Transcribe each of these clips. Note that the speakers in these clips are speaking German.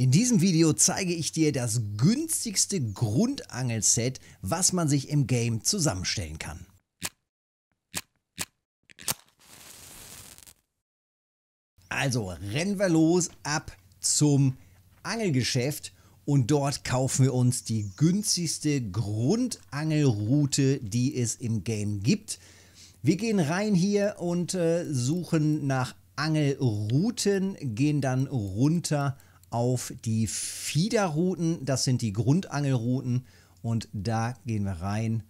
In diesem Video zeige ich dir das günstigste Grundangelset, was man sich im Game zusammenstellen kann. Also rennen wir los ab zum Angelgeschäft und dort kaufen wir uns die günstigste Grundangelroute, die es im Game gibt. Wir gehen rein hier und äh, suchen nach Angelrouten, gehen dann runter auf die Fiederrouten. Das sind die Grundangelrouten. Und da gehen wir rein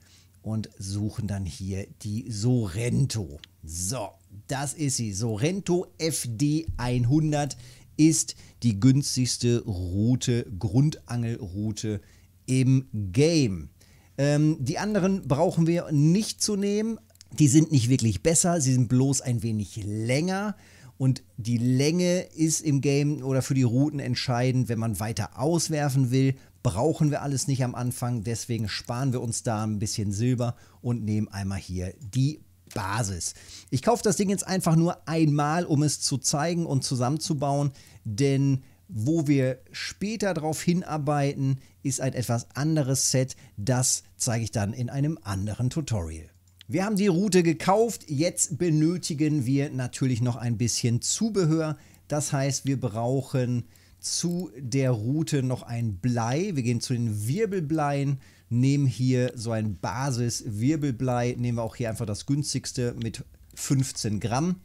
und suchen dann hier die Sorrento. So, das ist sie. Sorrento FD 100 ist die günstigste Route, Grundangelroute im Game. Ähm, die anderen brauchen wir nicht zu nehmen. Die sind nicht wirklich besser, sie sind bloß ein wenig länger. Und die Länge ist im Game oder für die Routen entscheidend. Wenn man weiter auswerfen will, brauchen wir alles nicht am Anfang. Deswegen sparen wir uns da ein bisschen Silber und nehmen einmal hier die Basis. Ich kaufe das Ding jetzt einfach nur einmal, um es zu zeigen und zusammenzubauen, denn wo wir später darauf hinarbeiten, ist ein etwas anderes Set. Das zeige ich dann in einem anderen Tutorial. Wir haben die Route gekauft, jetzt benötigen wir natürlich noch ein bisschen Zubehör. Das heißt, wir brauchen zu der Route noch ein Blei. Wir gehen zu den Wirbelbleien, nehmen hier so ein Basis-Wirbelblei, nehmen wir auch hier einfach das günstigste mit 15 Gramm.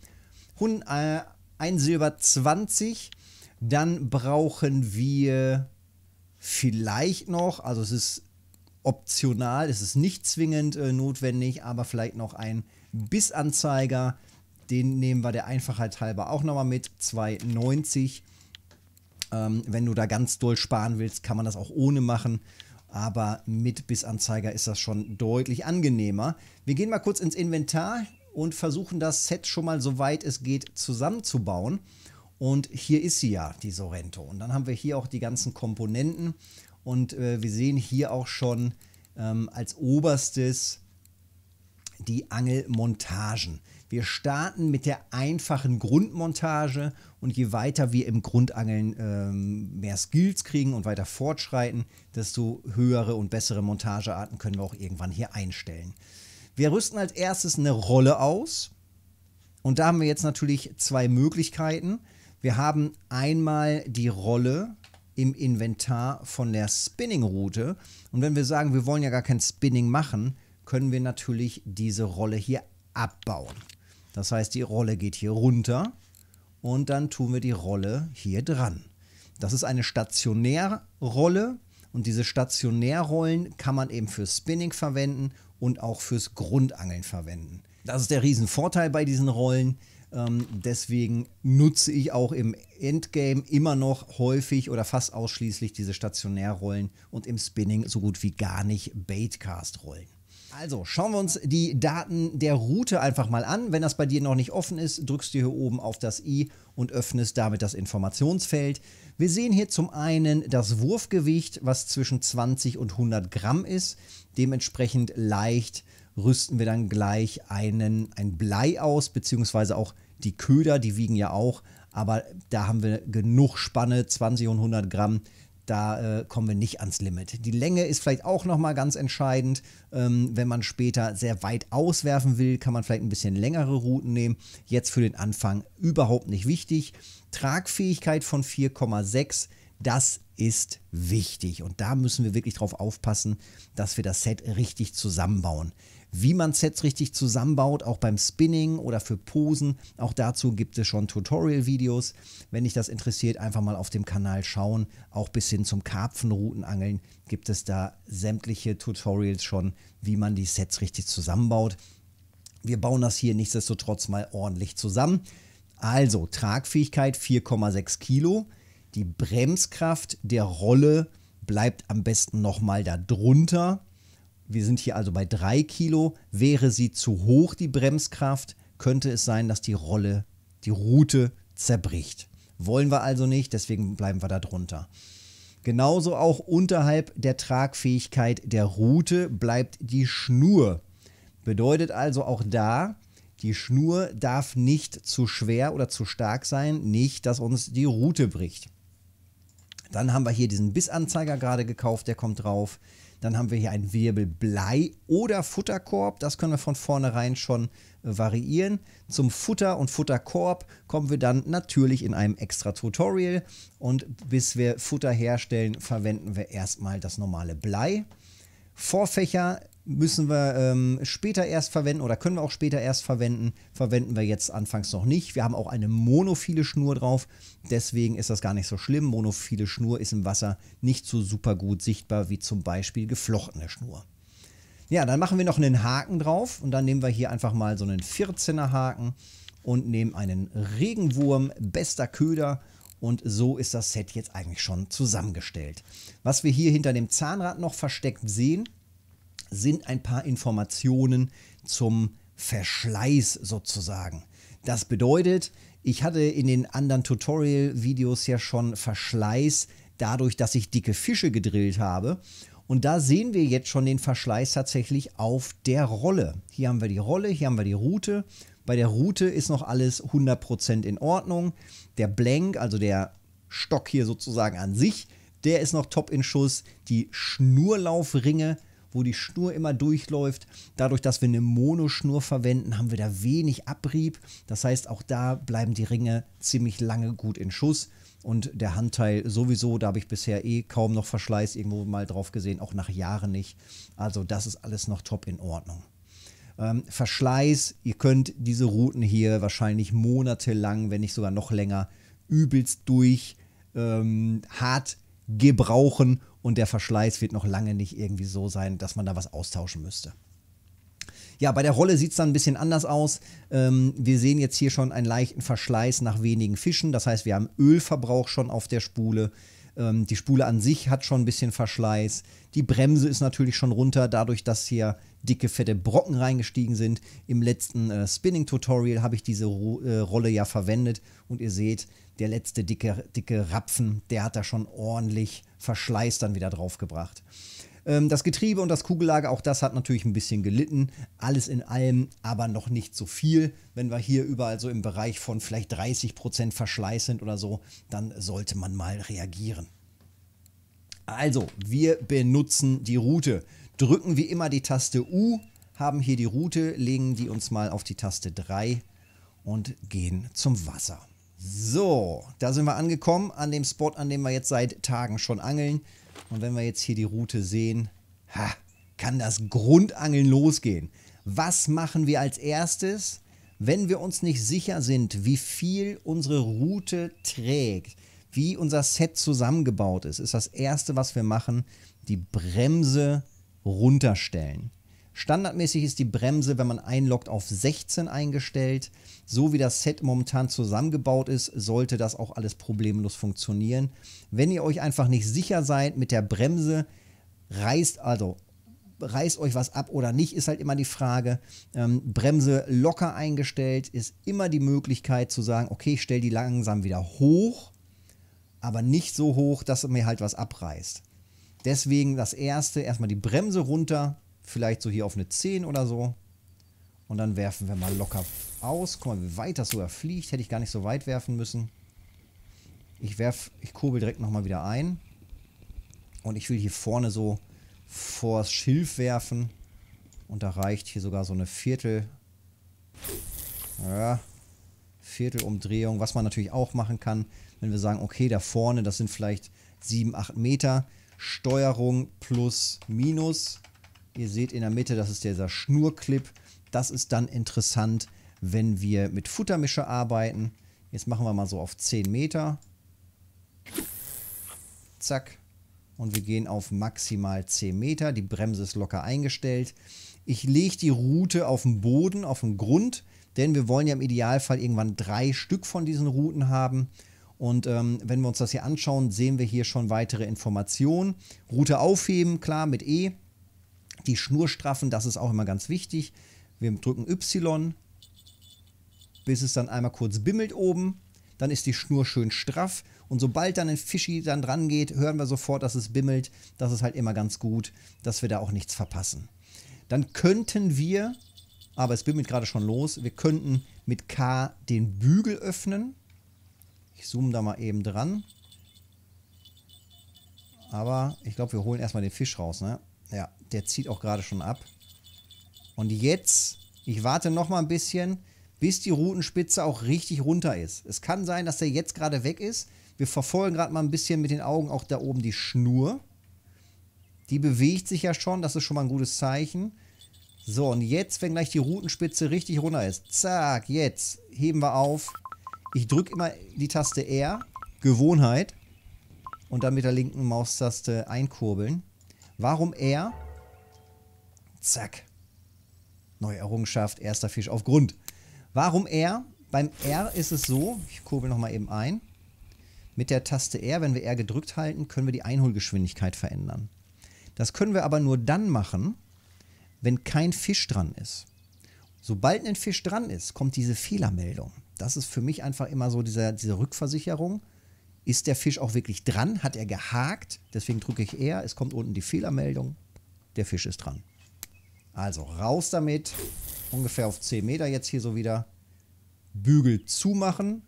Hun, äh, ein Silber 20. Dann brauchen wir vielleicht noch, also es ist optional, es ist nicht zwingend äh, notwendig, aber vielleicht noch ein Bissanzeiger. Den nehmen wir der Einfachheit halber auch nochmal mit, 2,90. Ähm, wenn du da ganz doll sparen willst, kann man das auch ohne machen. Aber mit Bissanzeiger ist das schon deutlich angenehmer. Wir gehen mal kurz ins Inventar und versuchen das Set schon mal so weit es geht zusammenzubauen. Und hier ist sie ja, die Sorrento. Und dann haben wir hier auch die ganzen Komponenten. Und äh, wir sehen hier auch schon ähm, als oberstes die Angelmontagen. Wir starten mit der einfachen Grundmontage und je weiter wir im Grundangeln ähm, mehr Skills kriegen und weiter fortschreiten, desto höhere und bessere Montagearten können wir auch irgendwann hier einstellen. Wir rüsten als erstes eine Rolle aus und da haben wir jetzt natürlich zwei Möglichkeiten. Wir haben einmal die Rolle, im Inventar von der Spinning-Route. Und wenn wir sagen, wir wollen ja gar kein Spinning machen, können wir natürlich diese Rolle hier abbauen. Das heißt, die Rolle geht hier runter und dann tun wir die Rolle hier dran. Das ist eine Stationärrolle und diese Stationärrollen kann man eben für Spinning verwenden und auch fürs Grundangeln verwenden. Das ist der Riesenvorteil bei diesen Rollen. Ähm, deswegen nutze ich auch im Endgame immer noch häufig oder fast ausschließlich diese Stationärrollen und im Spinning so gut wie gar nicht Baitcast-Rollen. Also schauen wir uns die Daten der Route einfach mal an. Wenn das bei dir noch nicht offen ist, drückst du hier oben auf das i und öffnest damit das Informationsfeld. Wir sehen hier zum einen das Wurfgewicht, was zwischen 20 und 100 Gramm ist. Dementsprechend leicht rüsten wir dann gleich einen, ein Blei aus, beziehungsweise auch die Köder, die wiegen ja auch, aber da haben wir genug Spanne, 20 und 100 Gramm. Da äh, kommen wir nicht ans Limit. Die Länge ist vielleicht auch nochmal ganz entscheidend. Ähm, wenn man später sehr weit auswerfen will, kann man vielleicht ein bisschen längere Routen nehmen. Jetzt für den Anfang überhaupt nicht wichtig. Tragfähigkeit von 4,6, das ist wichtig. Und da müssen wir wirklich drauf aufpassen, dass wir das Set richtig zusammenbauen wie man Sets richtig zusammenbaut, auch beim Spinning oder für Posen. Auch dazu gibt es schon Tutorial-Videos. Wenn dich das interessiert, einfach mal auf dem Kanal schauen. Auch bis hin zum Karpfenrutenangeln gibt es da sämtliche Tutorials schon, wie man die Sets richtig zusammenbaut. Wir bauen das hier nichtsdestotrotz mal ordentlich zusammen. Also Tragfähigkeit 4,6 Kilo. Die Bremskraft der Rolle bleibt am besten nochmal darunter wir sind hier also bei 3 Kilo. Wäre sie zu hoch, die Bremskraft, könnte es sein, dass die Rolle, die Route zerbricht. Wollen wir also nicht, deswegen bleiben wir da drunter. Genauso auch unterhalb der Tragfähigkeit der Route bleibt die Schnur. Bedeutet also auch da, die Schnur darf nicht zu schwer oder zu stark sein, nicht, dass uns die Route bricht. Dann haben wir hier diesen Bissanzeiger gerade gekauft, der kommt drauf. Dann haben wir hier ein Blei oder Futterkorb. Das können wir von vornherein schon äh, variieren. Zum Futter und Futterkorb kommen wir dann natürlich in einem extra Tutorial. Und bis wir Futter herstellen, verwenden wir erstmal das normale Blei. Vorfächer müssen wir ähm, später erst verwenden oder können wir auch später erst verwenden. Verwenden wir jetzt anfangs noch nicht. Wir haben auch eine monophile Schnur drauf, deswegen ist das gar nicht so schlimm. Monophile Schnur ist im Wasser nicht so super gut sichtbar wie zum Beispiel geflochtene Schnur. Ja, dann machen wir noch einen Haken drauf und dann nehmen wir hier einfach mal so einen 14er Haken und nehmen einen Regenwurm, bester Köder. Und so ist das Set jetzt eigentlich schon zusammengestellt. Was wir hier hinter dem Zahnrad noch versteckt sehen, sind ein paar Informationen zum Verschleiß sozusagen. Das bedeutet, ich hatte in den anderen Tutorial-Videos ja schon Verschleiß dadurch, dass ich dicke Fische gedrillt habe. Und da sehen wir jetzt schon den Verschleiß tatsächlich auf der Rolle. Hier haben wir die Rolle, hier haben wir die Route. Bei der Route ist noch alles 100% in Ordnung. Der Blank, also der Stock hier sozusagen an sich, der ist noch top in Schuss. Die Schnurlaufringe wo die Schnur immer durchläuft. Dadurch, dass wir eine Monoschnur verwenden, haben wir da wenig Abrieb. Das heißt, auch da bleiben die Ringe ziemlich lange gut in Schuss. Und der Handteil sowieso, da habe ich bisher eh kaum noch Verschleiß irgendwo mal drauf gesehen, auch nach Jahren nicht. Also das ist alles noch top in Ordnung. Ähm, Verschleiß. Ihr könnt diese Routen hier wahrscheinlich monatelang, wenn nicht sogar noch länger, übelst durch ähm, hart gebrauchen und der Verschleiß wird noch lange nicht irgendwie so sein, dass man da was austauschen müsste. Ja, bei der Rolle sieht es dann ein bisschen anders aus. Ähm, wir sehen jetzt hier schon einen leichten Verschleiß nach wenigen Fischen. Das heißt, wir haben Ölverbrauch schon auf der Spule. Ähm, die Spule an sich hat schon ein bisschen Verschleiß. Die Bremse ist natürlich schon runter, dadurch, dass hier dicke, fette Brocken reingestiegen sind. Im letzten äh, Spinning-Tutorial habe ich diese Ro äh, Rolle ja verwendet und ihr seht, der letzte dicke, dicke Rapfen, der hat da schon ordentlich Verschleiß dann wieder draufgebracht. Ähm, das Getriebe und das Kugellager, auch das hat natürlich ein bisschen gelitten. Alles in allem aber noch nicht so viel. Wenn wir hier überall so im Bereich von vielleicht 30% Verschleiß sind oder so, dann sollte man mal reagieren. Also, wir benutzen die Route drücken wie immer die Taste U, haben hier die Route, legen die uns mal auf die Taste 3 und gehen zum Wasser. So, da sind wir angekommen, an dem Spot, an dem wir jetzt seit Tagen schon angeln. Und wenn wir jetzt hier die Route sehen, ha, kann das Grundangeln losgehen. Was machen wir als erstes, wenn wir uns nicht sicher sind, wie viel unsere Route trägt, wie unser Set zusammengebaut ist? Ist das erste, was wir machen, die Bremse runterstellen. Standardmäßig ist die Bremse, wenn man einloggt, auf 16 eingestellt. So wie das Set momentan zusammengebaut ist, sollte das auch alles problemlos funktionieren. Wenn ihr euch einfach nicht sicher seid mit der Bremse, reißt also reißt euch was ab oder nicht, ist halt immer die Frage. Ähm, Bremse locker eingestellt ist immer die Möglichkeit zu sagen, okay, ich stelle die langsam wieder hoch, aber nicht so hoch, dass mir halt was abreißt. Deswegen das erste, erstmal die Bremse runter, vielleicht so hier auf eine 10 oder so. Und dann werfen wir mal locker aus. Guck mal, wie weit das sogar fliegt. Hätte ich gar nicht so weit werfen müssen. Ich werf, ich kurbel direkt nochmal wieder ein. Und ich will hier vorne so vors Schilf werfen. Und da reicht hier sogar so eine Viertel. Ja, Viertelumdrehung. Was man natürlich auch machen kann, wenn wir sagen, okay, da vorne, das sind vielleicht 7, 8 Meter. Steuerung plus minus. Ihr seht in der Mitte, das ist dieser Schnurclip. Das ist dann interessant, wenn wir mit Futtermischer arbeiten. Jetzt machen wir mal so auf 10 Meter. Zack. Und wir gehen auf maximal 10 Meter. Die Bremse ist locker eingestellt. Ich lege die Route auf den Boden, auf den Grund, denn wir wollen ja im Idealfall irgendwann drei Stück von diesen Routen haben. Und ähm, wenn wir uns das hier anschauen, sehen wir hier schon weitere Informationen. Route aufheben, klar, mit E. Die Schnur straffen, das ist auch immer ganz wichtig. Wir drücken Y, bis es dann einmal kurz bimmelt oben. Dann ist die Schnur schön straff. Und sobald dann ein Fischi dann dran geht, hören wir sofort, dass es bimmelt. Das ist halt immer ganz gut, dass wir da auch nichts verpassen. Dann könnten wir, aber es bimmelt gerade schon los, wir könnten mit K den Bügel öffnen. Ich zoome da mal eben dran. Aber ich glaube, wir holen erstmal den Fisch raus, ne? Ja, der zieht auch gerade schon ab. Und jetzt, ich warte noch mal ein bisschen, bis die Rutenspitze auch richtig runter ist. Es kann sein, dass der jetzt gerade weg ist. Wir verfolgen gerade mal ein bisschen mit den Augen auch da oben die Schnur. Die bewegt sich ja schon, das ist schon mal ein gutes Zeichen. So, und jetzt, wenn gleich die Rutenspitze richtig runter ist, zack, jetzt heben wir auf ich drücke immer die Taste R, Gewohnheit, und dann mit der linken Maustaste einkurbeln. Warum R? Zack. Neue Errungenschaft, erster Fisch auf Grund. Warum R? Beim R ist es so, ich kurbel nochmal eben ein, mit der Taste R, wenn wir R gedrückt halten, können wir die Einholgeschwindigkeit verändern. Das können wir aber nur dann machen, wenn kein Fisch dran ist. Sobald ein Fisch dran ist, kommt diese Fehlermeldung das ist für mich einfach immer so dieser, diese Rückversicherung. Ist der Fisch auch wirklich dran? Hat er gehakt? Deswegen drücke ich eher. Es kommt unten die Fehlermeldung. Der Fisch ist dran. Also raus damit. Ungefähr auf 10 Meter jetzt hier so wieder. Bügel zumachen.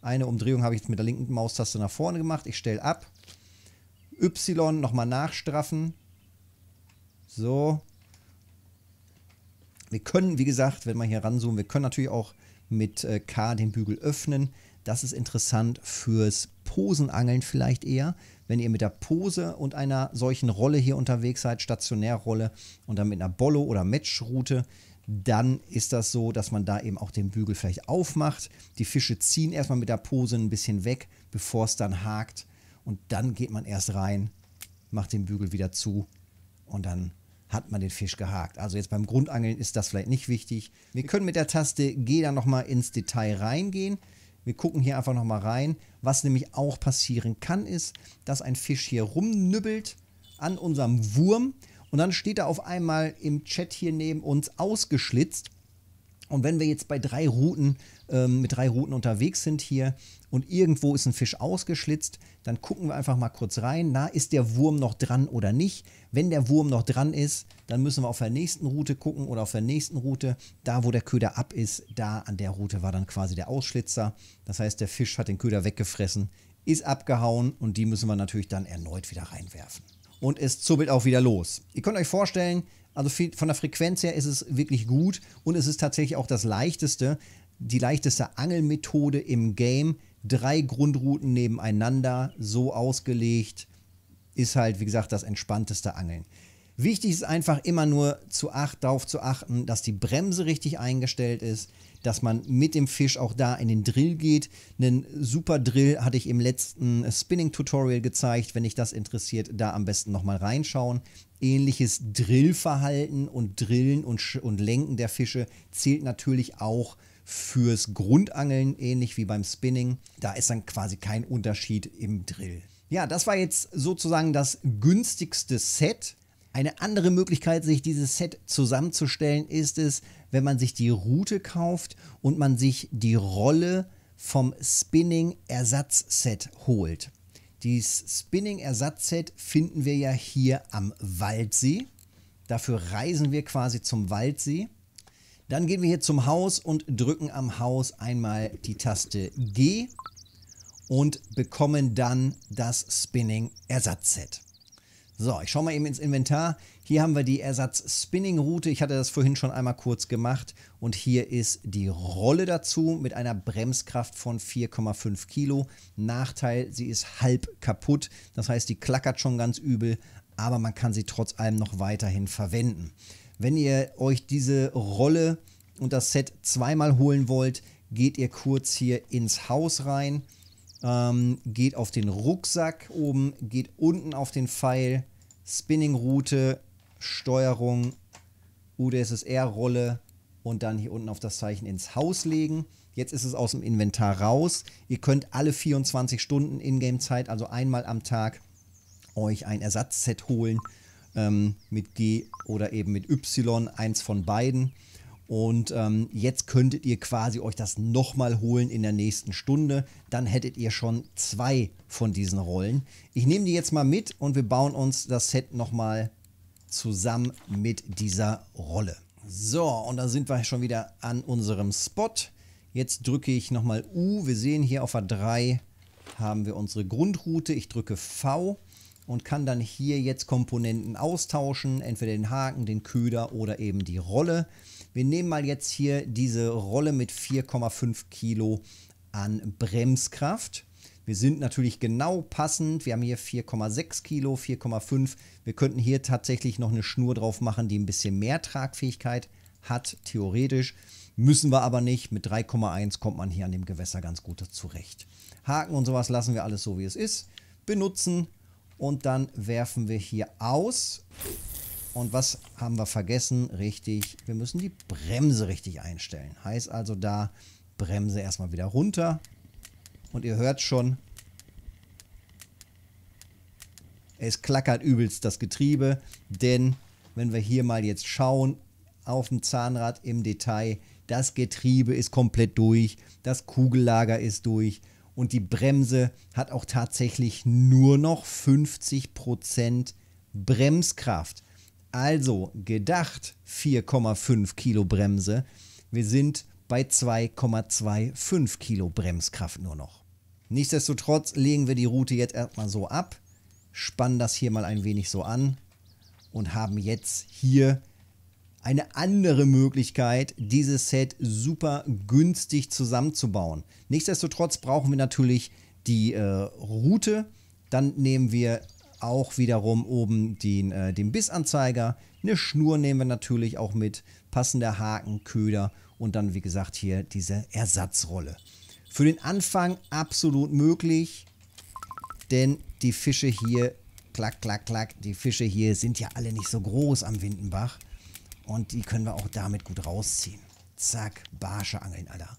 Eine Umdrehung habe ich jetzt mit der linken Maustaste nach vorne gemacht. Ich stelle ab. Y nochmal nachstraffen. So. Wir können, wie gesagt, wenn wir hier ranzoomen, wir können natürlich auch mit äh, K den Bügel öffnen. Das ist interessant fürs Posenangeln vielleicht eher, wenn ihr mit der Pose und einer solchen Rolle hier unterwegs seid, Stationärrolle und dann mit einer Bollo- oder Matchroute, dann ist das so, dass man da eben auch den Bügel vielleicht aufmacht. Die Fische ziehen erstmal mit der Pose ein bisschen weg, bevor es dann hakt. Und dann geht man erst rein, macht den Bügel wieder zu und dann hat man den Fisch gehakt. Also jetzt beim Grundangeln ist das vielleicht nicht wichtig. Wir können mit der Taste G dann nochmal ins Detail reingehen. Wir gucken hier einfach nochmal rein. Was nämlich auch passieren kann, ist, dass ein Fisch hier rumnübbelt an unserem Wurm. Und dann steht er auf einmal im Chat hier neben uns ausgeschlitzt. Und wenn wir jetzt bei drei Routen, ähm, mit drei Routen unterwegs sind hier und irgendwo ist ein Fisch ausgeschlitzt, dann gucken wir einfach mal kurz rein. Na, ist der Wurm noch dran oder nicht? Wenn der Wurm noch dran ist, dann müssen wir auf der nächsten Route gucken oder auf der nächsten Route. Da, wo der Köder ab ist, da an der Route war dann quasi der Ausschlitzer. Das heißt, der Fisch hat den Köder weggefressen, ist abgehauen und die müssen wir natürlich dann erneut wieder reinwerfen. Und es zubbelt auch wieder los. Ihr könnt euch vorstellen, also von der Frequenz her ist es wirklich gut und es ist tatsächlich auch das leichteste, die leichteste Angelmethode im Game. Drei Grundrouten nebeneinander, so ausgelegt, ist halt, wie gesagt, das entspannteste Angeln. Wichtig ist einfach immer nur zu acht, darauf zu achten, dass die Bremse richtig eingestellt ist, dass man mit dem Fisch auch da in den Drill geht. Einen super Drill hatte ich im letzten Spinning-Tutorial gezeigt. Wenn dich das interessiert, da am besten nochmal reinschauen. Ähnliches Drillverhalten und Drillen und, und Lenken der Fische zählt natürlich auch fürs Grundangeln, ähnlich wie beim Spinning. Da ist dann quasi kein Unterschied im Drill. Ja, das war jetzt sozusagen das günstigste Set eine andere Möglichkeit, sich dieses Set zusammenzustellen, ist es, wenn man sich die Route kauft und man sich die Rolle vom Spinning-Ersatzset holt. Dieses Spinning-Ersatzset finden wir ja hier am Waldsee. Dafür reisen wir quasi zum Waldsee. Dann gehen wir hier zum Haus und drücken am Haus einmal die Taste G und bekommen dann das Spinning-Ersatzset. So, ich schaue mal eben ins Inventar. Hier haben wir die Ersatz-Spinning-Route. Ich hatte das vorhin schon einmal kurz gemacht. Und hier ist die Rolle dazu mit einer Bremskraft von 4,5 Kilo. Nachteil, sie ist halb kaputt. Das heißt, die klackert schon ganz übel, aber man kann sie trotz allem noch weiterhin verwenden. Wenn ihr euch diese Rolle und das Set zweimal holen wollt, geht ihr kurz hier ins Haus rein, ähm, geht auf den Rucksack oben, geht unten auf den Pfeil, Spinning-Route, Steuerung, UdSSR-Rolle und dann hier unten auf das Zeichen ins Haus legen. Jetzt ist es aus dem Inventar raus. Ihr könnt alle 24 Stunden Ingame-Zeit, also einmal am Tag, euch ein Ersatzset holen ähm, mit G oder eben mit Y, eins von beiden. Und ähm, jetzt könntet ihr quasi euch das nochmal holen in der nächsten Stunde. Dann hättet ihr schon zwei von diesen Rollen. Ich nehme die jetzt mal mit und wir bauen uns das Set nochmal zusammen mit dieser Rolle. So, und da sind wir schon wieder an unserem Spot. Jetzt drücke ich nochmal U. Wir sehen hier auf der 3 haben wir unsere Grundroute. Ich drücke V und kann dann hier jetzt Komponenten austauschen. Entweder den Haken, den Köder oder eben die Rolle. Wir nehmen mal jetzt hier diese Rolle mit 4,5 Kilo an Bremskraft. Wir sind natürlich genau passend. Wir haben hier 4,6 Kilo, 4,5. Wir könnten hier tatsächlich noch eine Schnur drauf machen, die ein bisschen mehr Tragfähigkeit hat, theoretisch. Müssen wir aber nicht. Mit 3,1 kommt man hier an dem Gewässer ganz gut zurecht. Haken und sowas lassen wir alles so, wie es ist. Benutzen und dann werfen wir hier aus. Und was haben wir vergessen? Richtig, wir müssen die Bremse richtig einstellen. Heißt also da, Bremse erstmal wieder runter. Und ihr hört schon, es klackert übelst das Getriebe, denn wenn wir hier mal jetzt schauen, auf dem Zahnrad im Detail, das Getriebe ist komplett durch, das Kugellager ist durch und die Bremse hat auch tatsächlich nur noch 50% Bremskraft. Also gedacht 4,5 Kilo Bremse. Wir sind bei 2,25 Kilo Bremskraft nur noch. Nichtsdestotrotz legen wir die Route jetzt erstmal so ab, spannen das hier mal ein wenig so an und haben jetzt hier eine andere Möglichkeit, dieses Set super günstig zusammenzubauen. Nichtsdestotrotz brauchen wir natürlich die äh, Route. Dann nehmen wir auch wiederum oben den, äh, den Bissanzeiger. Eine Schnur nehmen wir natürlich auch mit, passender Haken, Köder und dann, wie gesagt, hier diese Ersatzrolle. Für den Anfang absolut möglich, denn die Fische hier, klack, klack, klack, die Fische hier sind ja alle nicht so groß am Windenbach und die können wir auch damit gut rausziehen. Zack, Barsche angeln, Alter.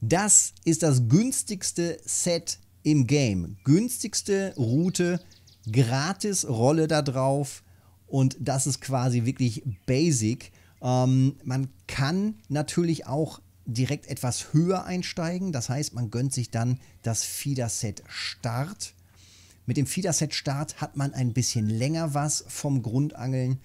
Das ist das günstigste Set im Game. Günstigste Route Gratis-Rolle da drauf und das ist quasi wirklich basic. Ähm, man kann natürlich auch direkt etwas höher einsteigen, das heißt, man gönnt sich dann das Feederset Start. Mit dem Feederset Start hat man ein bisschen länger was vom Grundangeln.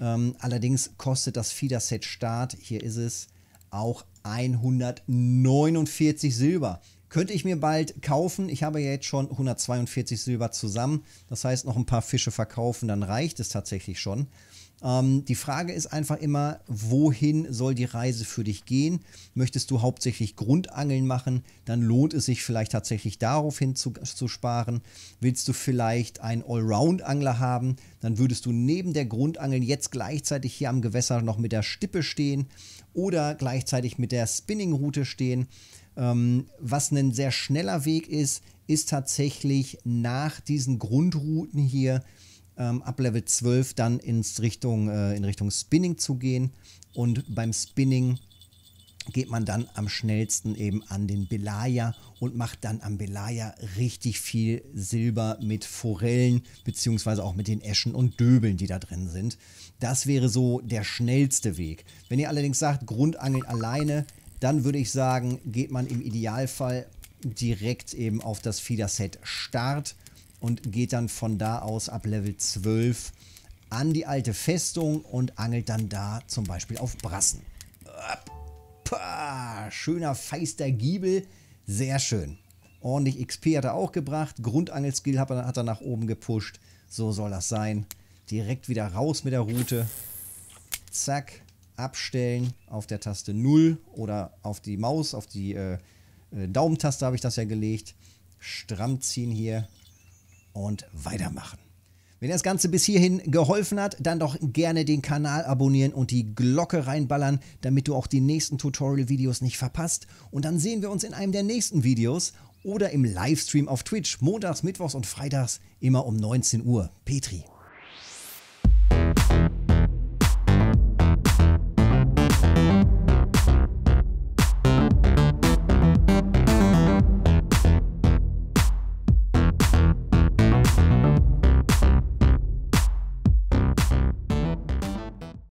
Ähm, allerdings kostet das Feederset Start, hier ist es, auch 149 Silber. Könnte ich mir bald kaufen. Ich habe ja jetzt schon 142 Silber zusammen. Das heißt, noch ein paar Fische verkaufen, dann reicht es tatsächlich schon. Ähm, die Frage ist einfach immer, wohin soll die Reise für dich gehen? Möchtest du hauptsächlich Grundangeln machen? Dann lohnt es sich vielleicht tatsächlich darauf hin zu, zu sparen. Willst du vielleicht einen Allround-Angler haben? Dann würdest du neben der Grundangel jetzt gleichzeitig hier am Gewässer noch mit der Stippe stehen oder gleichzeitig mit der Spinning-Route stehen. Ähm, was ein sehr schneller Weg ist, ist tatsächlich nach diesen Grundrouten hier ähm, ab Level 12 dann ins Richtung, äh, in Richtung Spinning zu gehen. Und beim Spinning geht man dann am schnellsten eben an den Belaya und macht dann am Belaya richtig viel Silber mit Forellen beziehungsweise auch mit den Eschen und Döbeln, die da drin sind. Das wäre so der schnellste Weg. Wenn ihr allerdings sagt, Grundangeln alleine dann würde ich sagen, geht man im Idealfall direkt eben auf das Feeder-Set Start und geht dann von da aus ab Level 12 an die alte Festung und angelt dann da zum Beispiel auf Brassen. Pah, schöner, feister Giebel. Sehr schön. Ordentlich XP hat er auch gebracht. Grundangelskill hat er, hat er nach oben gepusht. So soll das sein. Direkt wieder raus mit der Route. Zack abstellen auf der Taste 0 oder auf die Maus, auf die äh, äh, Daumentaste habe ich das ja gelegt. Stramm ziehen hier und weitermachen. Wenn das Ganze bis hierhin geholfen hat, dann doch gerne den Kanal abonnieren und die Glocke reinballern, damit du auch die nächsten Tutorial-Videos nicht verpasst. Und dann sehen wir uns in einem der nächsten Videos oder im Livestream auf Twitch, montags, mittwochs und freitags immer um 19 Uhr. Petri.